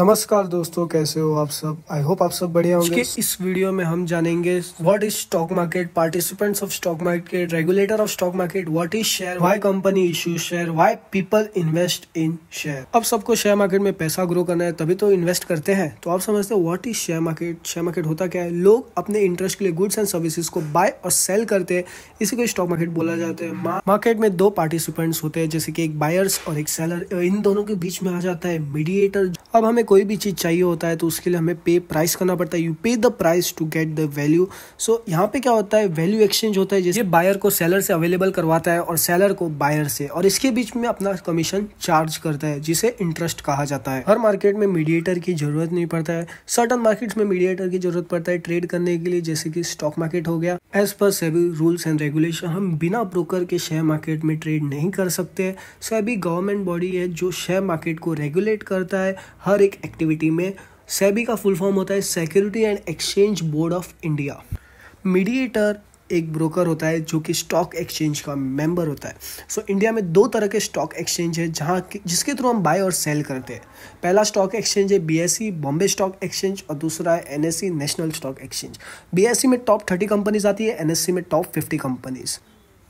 नमस्कार दोस्तों कैसे हो आप सब आई होप आप सब बढ़िया होंगे इस वीडियो में हम जानेंगे what is stock market participants of stock market regulator of stock market what is share why company issue share why people invest in share अब सबको शेयर मार्केट में पैसा ग्रो करना है तभी तो इन्वेस्ट करते हैं तो आप समझते हो what is share market share market होता क्या है लोग अपने इंटरेस्ट के लिए गुड्स एंड सर्विसेज को बाय और सेल करते हैं इसी को स्टॉक मार्केट बोला जाता है मार्केट में दो पार्टिसिपेंट्स होते हैं जैसे कि एक बायर्स और एक सेलर इन दोनों के बीच में आ जाता है मीडिएटर अब हमें कोई भी चीज़ चाहिए होता है तो उसके लिए हमें पे प्राइस करना पड़ता है you pay the price to get the value so यहाँ पे क्या होता है वैल्यू एक्सचेंज होता है जैसे बायर को सेलर से अवेलेबल करवाता है और सेलर को बायर से और इसके बीच में अपना कमीशन चार्ज करता है जिसे इंटरेस्ट कहा जाता है हर मार्केट में मीडिएटर की जरूरत नहीं पड़ता है सर्टन मार्केट्स में मीडिएटर की जरूरत पड़ता है ट्रेड करने के लिए जैसे कि स्टॉक मार्केट हो गया as per SEBI rules and regulation हम बिना ब्रोकर के शेयर मार्केट में ट्रेड नहीं कर सकते सेबी गवर्नमेंट बॉडी है जो शेयर मार्केट को रेगुलेट करता है हर एक एक्टिविटी में सेबी का फुल फॉर्म होता है security and exchange board of India mediator एक ब्रोकर होता है जो कि स्टॉक एक्सचेंज का मेंबर होता है सो so, इंडिया में दो तरह के स्टॉक एक्सचेंज है जहाँ जिसके थ्रू हम बाय और सेल करते हैं पहला स्टॉक एक्सचेंज है बी बॉम्बे स्टॉक एक्सचेंज और दूसरा है N national stock exchange B में टॉप थर्टी कंपनीज आती है एन e में टॉप फिफ्टी कंपनीज़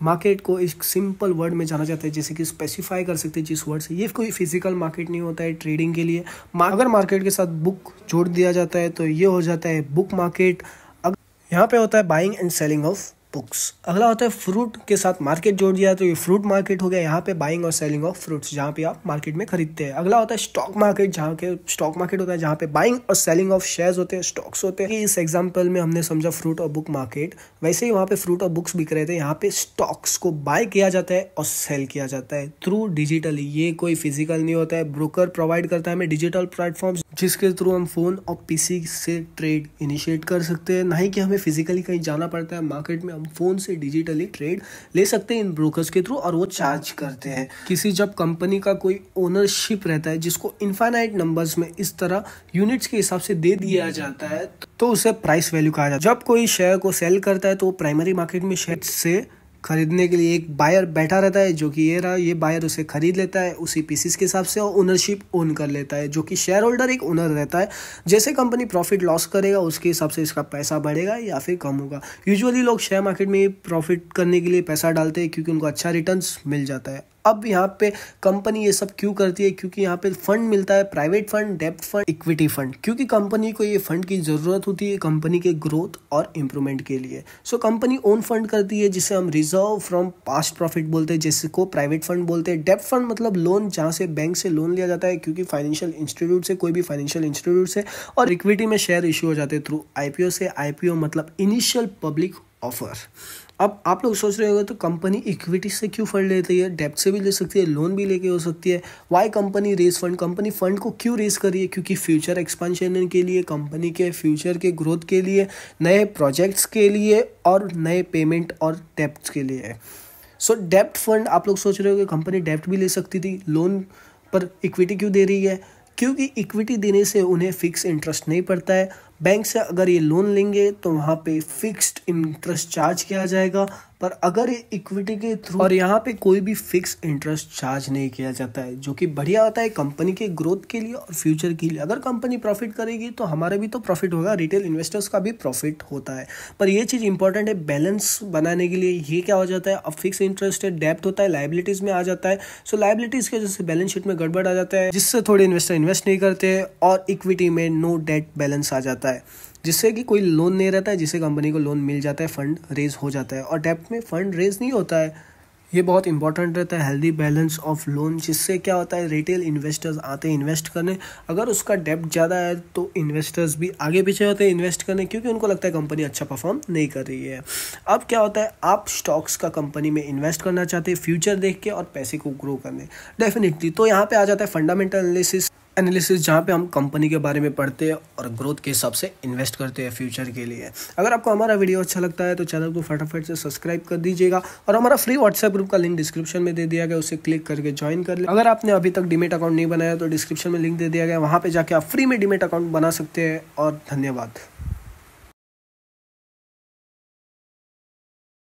मार्केट को एक सिंपल वर्ड में जाना जाता है जैसे कि स्पेसिफाई कर सकते हैं जिस वर्ड से ये कोई फिजिकल मार्केट नहीं होता है ट्रेडिंग के लिए अगर मार्केट के साथ बुक जोड़ दिया जाता है तो ये हो जाता है बुक मार्केट अगर यहाँ पे होता है buying and selling of books अगला होता है फ्रूट के साथ मार्केट जोड़ दिया तो ये फ्रूट मार्केट हो गया यहाँ पे बाइंग और सेलिंग ऑफ फ्रूट्स जहाँ पे आप मार्केट में खरीदते हैं अगला होता है स्टॉक मार्केट जहाँ के स्टॉक मार्केट होता है जहाँ पे बाइंग और सेलिंग ऑफ शेयर्स होते हैं स्टॉक्स होते हैं इस एग्जाम्पल में हमने समझा फ्रूट और बुक मार्केट वैसे ही वहाँ पे फ्रूट और बुक्स बिक रहे थे यहाँ पे स्टॉक्स को बाय किया जाता है और सेल किया जाता है थ्रू डिजिटली ये कोई फिजिकल नहीं होता है ब्रोकर प्रोवाइड करता है हमें डिजिटल प्लेटफॉर्म जिसके थ्रू हम फोन और पीसी से ट्रेड इनिशिएट कर सकते हैं ना ही कि हमें फिजिकली कहीं जाना पड़ता है मार्केट में हम फ़ोन से डिजिटली ट्रेड ले सकते हैं इन ब्रोकर्स के थ्रू और वो चार्ज करते हैं किसी जब कंपनी का कोई ओनरशिप रहता है जिसको इन्फाइनाइट नंबर्स में इस तरह यूनिट्स के हिसाब से दे दिया जाता है तो उसे प्राइस वैल्यू कहा जाता है जब कोई शेयर को सेल करता है तो वो प्राइमरी मार्केट में शेयर से खरीदने के लिए एक बायर बैठा रहता है जो कि ये रहा ये बायर उसे खरीद लेता है उसी पीसीस के हिसाब से और ओनरशिप ओन कर लेता है जो कि शेयर होल्डर एक ओनर रहता है जैसे कंपनी प्रॉफिट लॉस करेगा उसके हिसाब से इसका पैसा बढ़ेगा या फिर कम होगा यूजुअली लोग शेयर मार्केट में प्रॉफिट करने के लिए पैसा डालते हैं क्योंकि उनको अच्छा रिटर्न मिल जाता है अब यहाँ पे कंपनी ये सब क्यों करती है क्योंकि यहाँ पे फंड मिलता है प्राइवेट फंड डेप्ट फंड इक्विटी फंड क्योंकि कंपनी को ये फंड की ज़रूरत होती है कंपनी के ग्रोथ और इम्प्रूवमेंट के लिए सो कंपनी ओन फंड करती है जिसे हम रिजर्व फ्रॉम पास्ट प्रॉफिट बोलते हैं जिसको प्राइवेट फंड बोलते हैं डेप्ट फंड मतलब लोन जहाँ से बैंक से लोन लिया जाता है क्योंकि फाइनेंशियल इंस्टीट्यूट से कोई भी फाइनेंशियल इंस्टीट्यूट से और इक्विटी में शेयर इश्यू हो जाते हैं थ्रू आई से आई मतलब इनिशियल पब्लिक ऑफर अब आप लोग सोच रहे होंगे तो कंपनी इक्विटी से क्यों फंड लेती है डेप्ट से भी ले सकती है लोन भी लेके हो सकती है why company raise fund company fund को क्यों रेज कर रही है क्योंकि फ्यूचर एक्सपेंशन के लिए कंपनी के फ्यूचर के ग्रोथ के लिए नए प्रोजेक्ट्स के लिए और नए पेमेंट और डेप्ट के लिए है सो डेप्ट फंड आप लोग सोच रहे हो कंपनी डेप्ट भी ले सकती थी लोन पर इक्विटी क्यों दे रही है क्योंकि इक्विटी देने से उन्हें फिक्स इंटरेस्ट नहीं पड़ता है बैंक से अगर ये लोन लेंगे तो वहाँ पे फिक्स्ड इंटरेस्ट चार्ज किया जाएगा पर अगर इक्विटी के थ्रू और यहाँ पे कोई भी फिक्स इंटरेस्ट चार्ज नहीं किया जाता है जो कि बढ़िया होता है कंपनी के ग्रोथ के लिए और फ्यूचर के लिए अगर कंपनी प्रॉफिट करेगी तो हमारा भी तो प्रॉफिट होगा रिटेल इन्वेस्टर्स का भी प्रॉफिट होता है पर ये चीज़ इंपॉर्टेंट है बैलेंस बनाने के लिए ये क्या हो जाता है अब फिक्स इंटरेस्ट है डेप्थ होता है लाइबिलिटीज़ में आ जाता है सो लाइबिलिटीज़ की वजह से बैलेंस शीट में गड़बड़ आ जाता है जिससे थोड़े इन्वेस्टर इन्वेस्ट नहीं करते और इक्विटी में नो डेट बैलेंस आ जाता है जिससे कि कोई लोन नहीं रहता है जिससे कंपनी को लोन मिल जाता है फंड रेज हो जाता है और डेप्ट में फंड रेज नहीं होता है ये बहुत इंपॉर्टेंट रहता है हेल्दी बैलेंस ऑफ लोन जिससे क्या होता है रिटेल इन्वेस्टर्स आते हैं इन्वेस्ट करने अगर उसका डेप्ट ज़्यादा है तो इन्वेस्टर्स भी आगे पीछे होते हैं इन्वेस्ट करने क्योंकि उनको लगता है कंपनी अच्छा परफॉर्म नहीं कर रही है अब क्या होता है आप स्टॉक्स का कंपनी में इन्वेस्ट करना चाहते हैं फ्यूचर देख के और पैसे को ग्रो करने डेफिनेटली तो यहाँ पर आ जाता है फंडामेंटल एनालिसिस एनालिसिस जहाँ पे हम कंपनी के बारे में पढ़ते हैं और ग्रोथ के हिसाब से इन्वेस्ट करते हैं फ्यूचर के लिए अगर आपको हमारा वीडियो अच्छा लगता है तो चैनल को फटाफट से सब्सक्राइब कर दीजिएगा और हमारा फ्री व्हाट्सएप ग्रुप का लिंक डिस्क्रिप्शन में दे दिया गया उसे क्लिक करके ज्वाइन कर ले अगर आपने अभी तक डिमेट अकाउंट नहीं बनाया तो डिस्क्रिप्शन में लिंक दे दिया गया वहाँ पर जाकर आप फ्री में डिमेट अकाउंट बना सकते हैं और धन्यवाद